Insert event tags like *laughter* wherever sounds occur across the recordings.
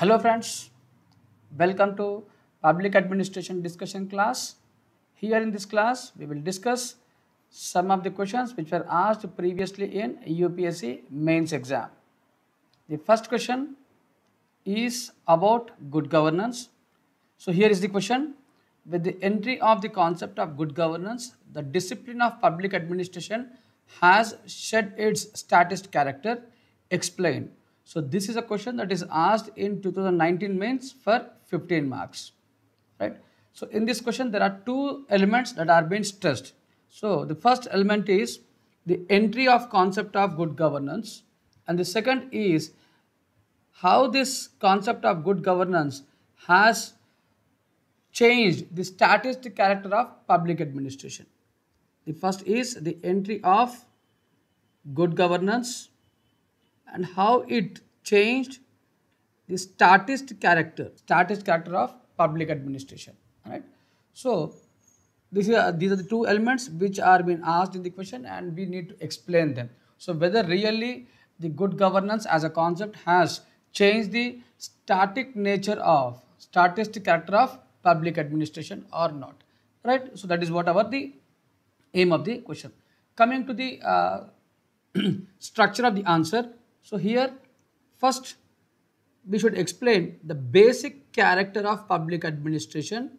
Hello friends, welcome to public administration discussion class. Here in this class, we will discuss some of the questions which were asked previously in UPSC mains exam. The first question is about good governance. So here is the question. With the entry of the concept of good governance, the discipline of public administration has shed its statist character. Explain so this is a question that is asked in 2019 mains for 15 marks, right? So in this question, there are two elements that are being stressed. So the first element is the entry of concept of good governance. And the second is how this concept of good governance has changed the statistic character of public administration. The first is the entry of good governance and how it changed the statist character, statist character of public administration. Right. So this is, uh, these are the two elements which are being asked in the question and we need to explain them. So whether really the good governance as a concept has changed the static nature of, statist character of public administration or not. Right. So that is whatever the aim of the question. Coming to the uh, *clears throat* structure of the answer. So here First, we should explain the basic character of public administration,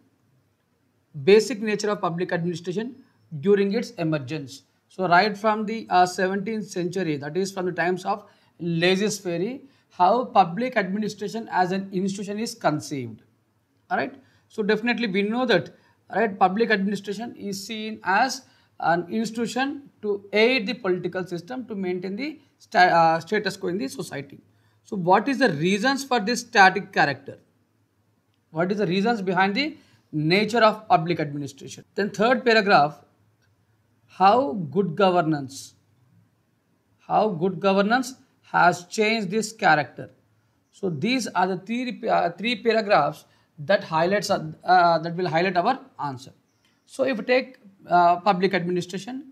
basic nature of public administration during its emergence. So, right from the uh, 17th century, that is from the times of Laissez Ferry, how public administration as an institution is conceived. Alright, so definitely we know that right, public administration is seen as an institution to aid the political system to maintain the sta uh, status quo in the society. So what is the reasons for this static character? What is the reasons behind the nature of public administration? Then third paragraph, how good governance, how good governance has changed this character. So these are the three, uh, three paragraphs that highlights uh, that will highlight our answer. So if we take uh, public administration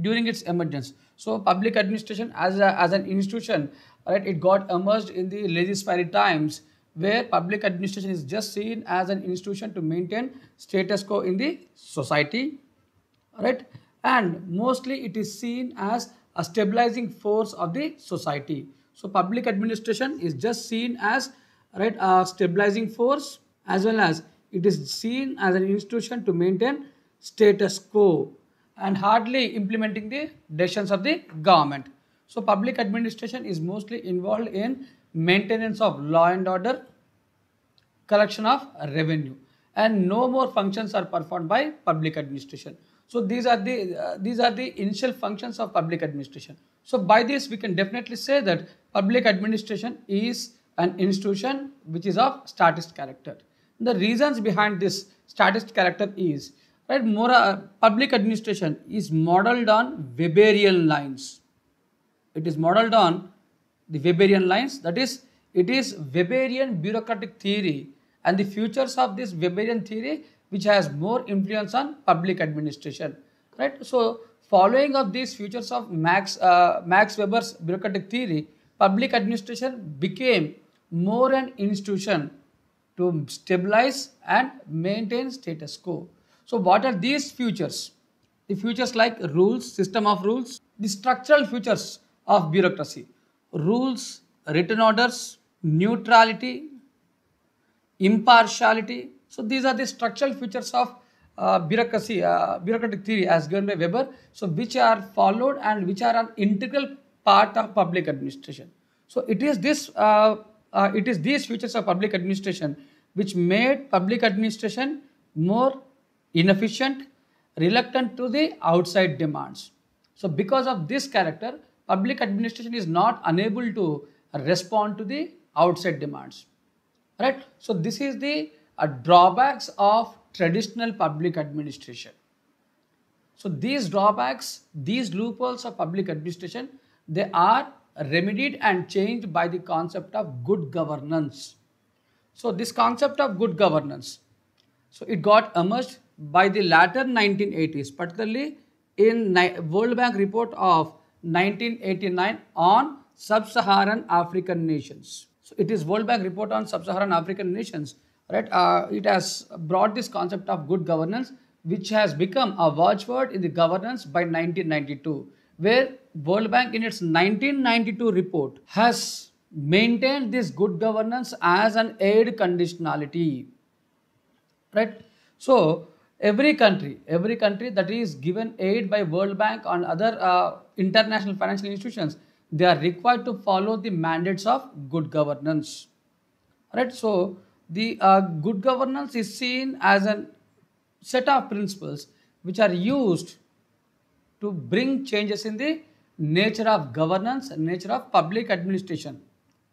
during its emergence, so public administration as, a, as an institution right, it got emerged in the legislative times where public administration is just seen as an institution to maintain status quo in the society, right? And mostly it is seen as a stabilizing force of the society. So public administration is just seen as right a stabilizing force as well as it is seen as an institution to maintain status quo and hardly implementing the decisions of the government. So public administration is mostly involved in maintenance of law and order, collection of revenue and no more functions are performed by public administration. So these are the uh, these are the initial functions of public administration. So by this we can definitely say that public administration is an institution which is of statist character. The reasons behind this statist character is right more uh, public administration is modeled on Weberian lines it is modeled on the Weberian lines. That is, it is Weberian bureaucratic theory and the futures of this Weberian theory which has more influence on public administration. Right. So, following of these futures of Max, uh, Max Weber's bureaucratic theory, public administration became more an institution to stabilize and maintain status quo. So, what are these futures? The futures like rules, system of rules, the structural futures of bureaucracy rules, written orders, neutrality, impartiality. So these are the structural features of uh, bureaucracy, uh, bureaucratic theory as given by Weber. So which are followed and which are an integral part of public administration. So it is this, uh, uh it is these features of public administration which made public administration more inefficient, reluctant to the outside demands. So because of this character, public administration is not unable to respond to the outside demands. Right? So this is the uh, drawbacks of traditional public administration. So these drawbacks, these loopholes of public administration, they are remedied and changed by the concept of good governance. So this concept of good governance, so it got emerged by the latter 1980s, particularly in World Bank report of 1989 on sub-Saharan African nations. So it is World Bank report on sub-Saharan African nations. Right? Uh, it has brought this concept of good governance, which has become a watchword in the governance by 1992, where World Bank in its 1992 report has maintained this good governance as an aid conditionality. Right? So every country, every country that is given aid by World Bank and other uh, international financial institutions, they are required to follow the mandates of good governance. Right? So, the uh, good governance is seen as a set of principles which are used to bring changes in the nature of governance, nature of public administration.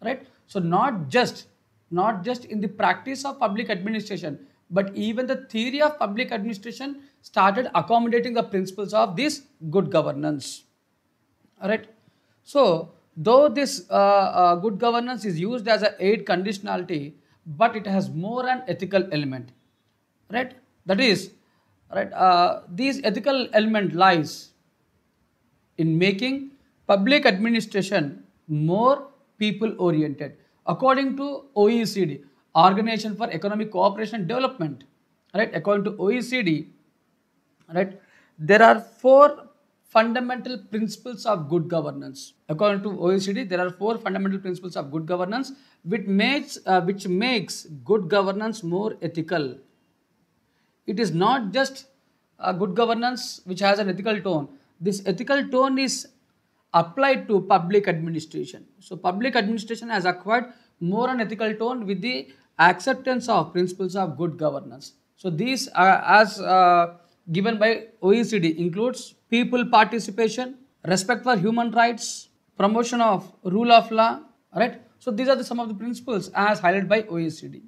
Right? So, not just not just in the practice of public administration, but even the theory of public administration started accommodating the principles of this good governance. All right. So, though this uh, uh, good governance is used as a aid conditionality, but it has more an ethical element. Right. That is, right. Uh, this ethical element lies in making public administration more people oriented according to OECD. Organization for Economic Cooperation and Development, right? According to OECD, right? There are four fundamental principles of good governance. According to OECD, there are four fundamental principles of good governance which makes, uh, which makes good governance more ethical. It is not just good governance which has an ethical tone. This ethical tone is applied to public administration. So public administration has acquired more an ethical tone with the acceptance of principles of good governance. So these are as uh, given by OECD includes people participation, respect for human rights, promotion of rule of law, right? So these are the, some of the principles as highlighted by OECD.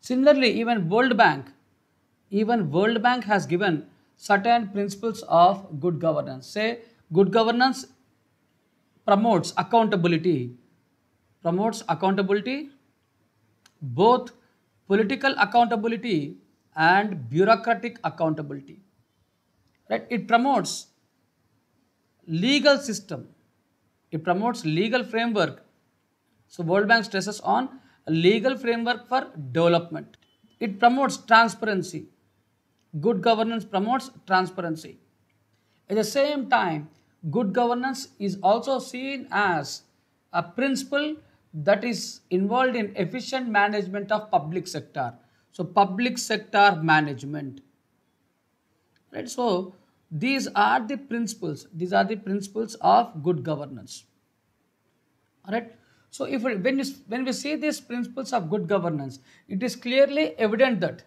Similarly, even World Bank, even World Bank has given certain principles of good governance. Say good governance promotes accountability, promotes accountability both political accountability and bureaucratic accountability. Right? It promotes legal system. It promotes legal framework. So World Bank stresses on legal framework for development. It promotes transparency. Good governance promotes transparency. At the same time, good governance is also seen as a principle that is involved in efficient management of public sector. So public sector management. Right. So these are the principles. These are the principles of good governance. All right. So if when, you, when we see these principles of good governance, it is clearly evident that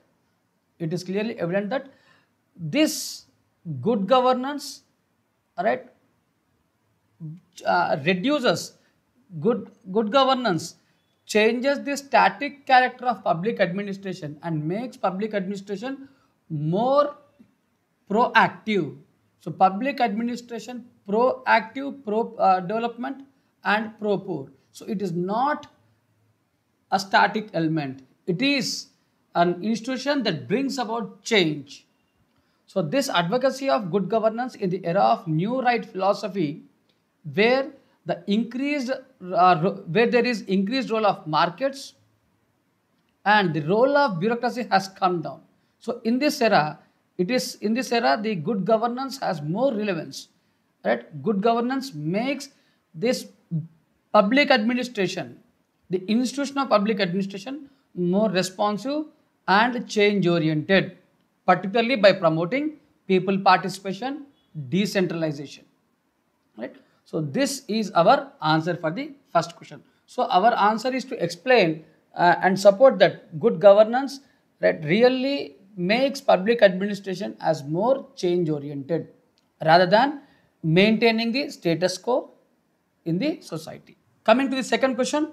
it is clearly evident that this good governance, all right, uh, reduces good, good governance changes the static character of public administration and makes public administration more proactive. So public administration, proactive pro, uh, development and pro-poor. So it is not a static element. It is an institution that brings about change. So this advocacy of good governance in the era of new right philosophy where the increased uh, where there is increased role of markets and the role of bureaucracy has come down so in this era it is in this era the good governance has more relevance right good governance makes this public administration the institution of public administration more responsive and change oriented particularly by promoting people participation decentralization right so this is our answer for the first question. So our answer is to explain uh, and support that good governance that really makes public administration as more change oriented rather than maintaining the status quo in the society. Coming to the second question,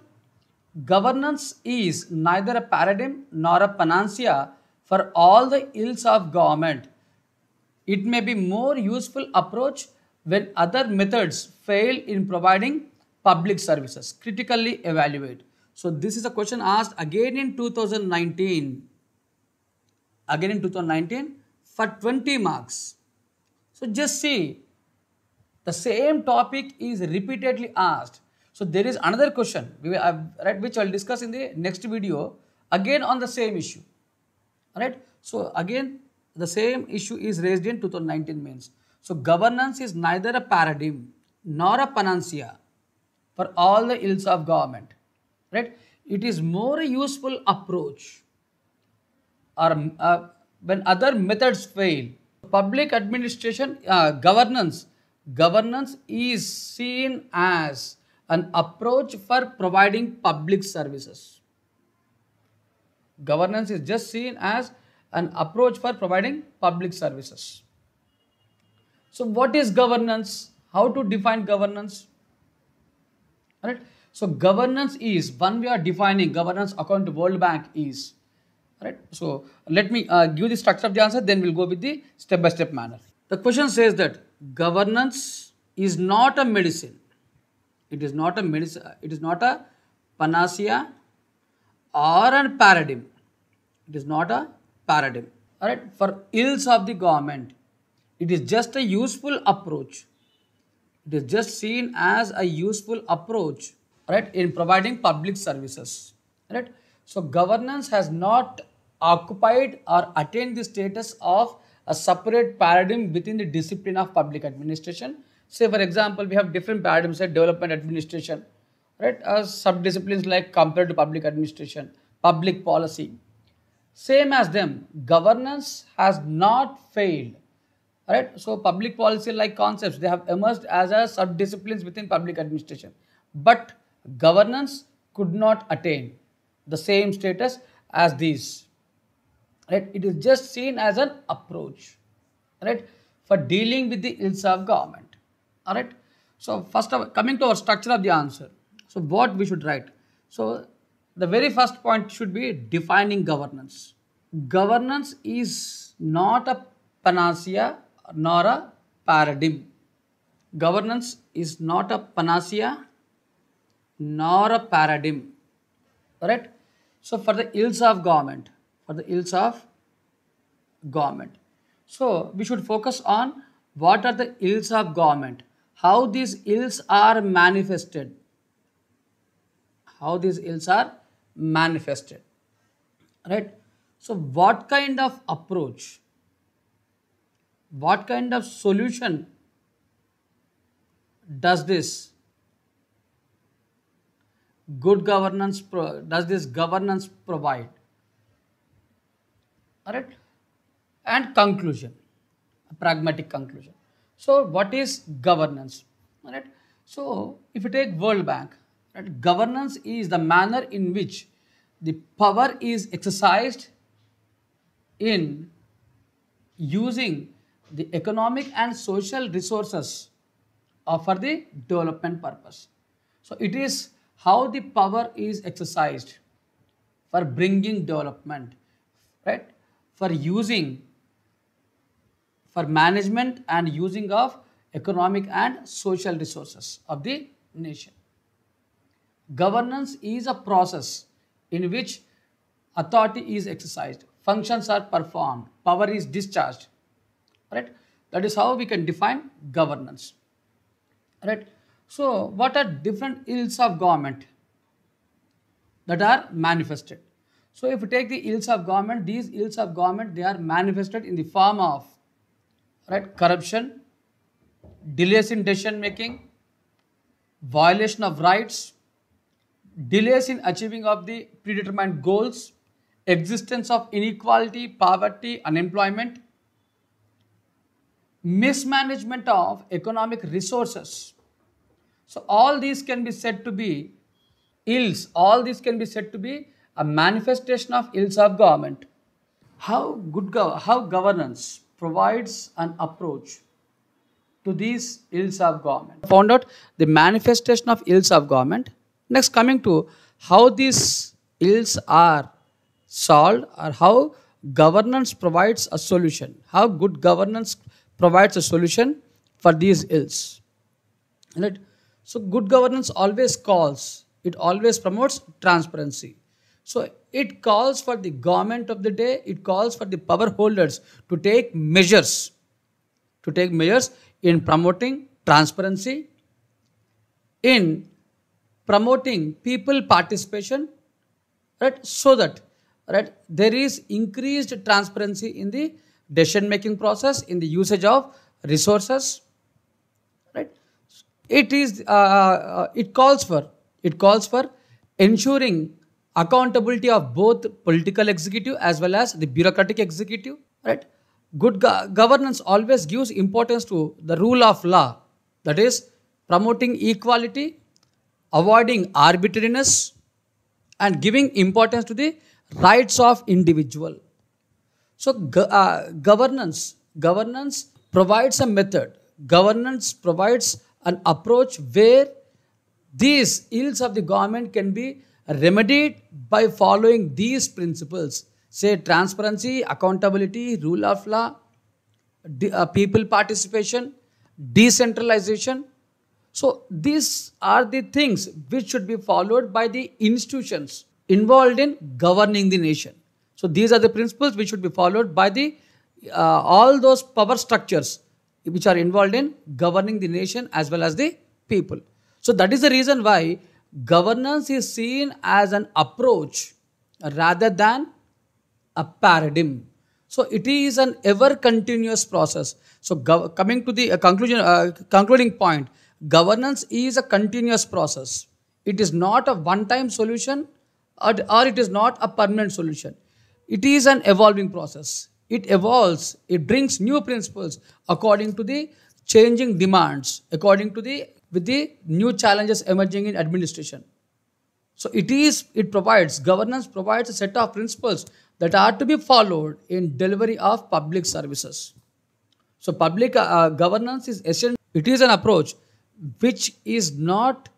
governance is neither a paradigm nor a panacea for all the ills of government. It may be more useful approach when other methods fail in providing public services. Critically evaluate. So this is a question asked again in 2019. Again in 2019 for 20 marks. So just see, the same topic is repeatedly asked. So there is another question uh, which I will discuss in the next video again on the same issue. right? So again the same issue is raised in 2019 means. So governance is neither a paradigm nor a panacea for all the ills of government, right? It is more a useful approach or uh, when other methods fail. Public administration, uh, governance, governance is seen as an approach for providing public services. Governance is just seen as an approach for providing public services. So what is governance? How to define governance? Right. So governance is one we are defining governance according to World Bank is right. So let me uh, give the structure of the answer. Then we'll go with the step by step manner. The question says that governance is not a medicine. It is not a medicine. It is not a panacea or a paradigm. It is not a paradigm. All right. For ills of the government, it is just a useful approach. It is just seen as a useful approach, right, in providing public services, right. So governance has not occupied or attained the status of a separate paradigm within the discipline of public administration. Say, for example, we have different paradigms like development administration, right, as uh, sub-disciplines like compared to public administration, public policy. Same as them, governance has not failed Right? So public policy like concepts, they have emerged as a sub-disciplines within public administration. But governance could not attain the same status as these. Right? It is just seen as an approach right, for dealing with the ill of government. All right. So first of coming to our structure of the answer. So what we should write. So the very first point should be defining governance. Governance is not a panacea nor a paradigm. Governance is not a panacea nor a paradigm. right? So, for the ills of government, for the ills of government. So, we should focus on what are the ills of government, how these ills are manifested, how these ills are manifested, right? So, what kind of approach, what kind of solution does this good governance does this governance provide all right and conclusion pragmatic conclusion so what is governance all right so if you take world bank right, governance is the manner in which the power is exercised in using the economic and social resources for the development purpose. So it is how the power is exercised for bringing development, right? For using, for management and using of economic and social resources of the nation. Governance is a process in which authority is exercised, functions are performed, power is discharged right? That is how we can define governance, right? So, what are different ills of government that are manifested? So, if you take the ills of government, these ills of government, they are manifested in the form of, right, corruption, delays in decision making, violation of rights, delays in achieving of the predetermined goals, existence of inequality, poverty, unemployment, mismanagement of economic resources. So, all these can be said to be ills, all these can be said to be a manifestation of ills of government. How good gov- how governance provides an approach to these ills of government. Found out the manifestation of ills of government. Next, coming to how these ills are solved or how governance provides a solution, how good governance provides a solution for these ills. Right? So good governance always calls, it always promotes transparency. So it calls for the government of the day, it calls for the power holders to take measures, to take measures in promoting transparency, in promoting people participation, right? So that right, there is increased transparency in the decision making process in the usage of resources right it is uh, uh, it calls for it calls for ensuring accountability of both political executive as well as the bureaucratic executive right good go governance always gives importance to the rule of law that is promoting equality avoiding arbitrariness and giving importance to the rights of individual so uh, governance governance provides a method. Governance provides an approach where these ills of the government can be remedied by following these principles. Say transparency, accountability, rule of law, uh, people participation, decentralization. So these are the things which should be followed by the institutions involved in governing the nation. So these are the principles which should be followed by the uh, all those power structures which are involved in governing the nation as well as the people. So that is the reason why governance is seen as an approach rather than a paradigm. So it is an ever continuous process. So coming to the uh, conclusion, uh, concluding point, governance is a continuous process. It is not a one-time solution or, or it is not a permanent solution. It is an evolving process. It evolves, it brings new principles according to the changing demands, according to the with the new challenges emerging in administration. So it is it provides governance provides a set of principles that are to be followed in delivery of public services. So public uh, governance is essential. It is an approach which is not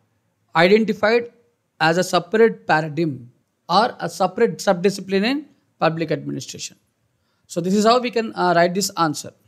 identified as a separate paradigm or a separate subdiscipline in public administration. So this is how we can uh, write this answer.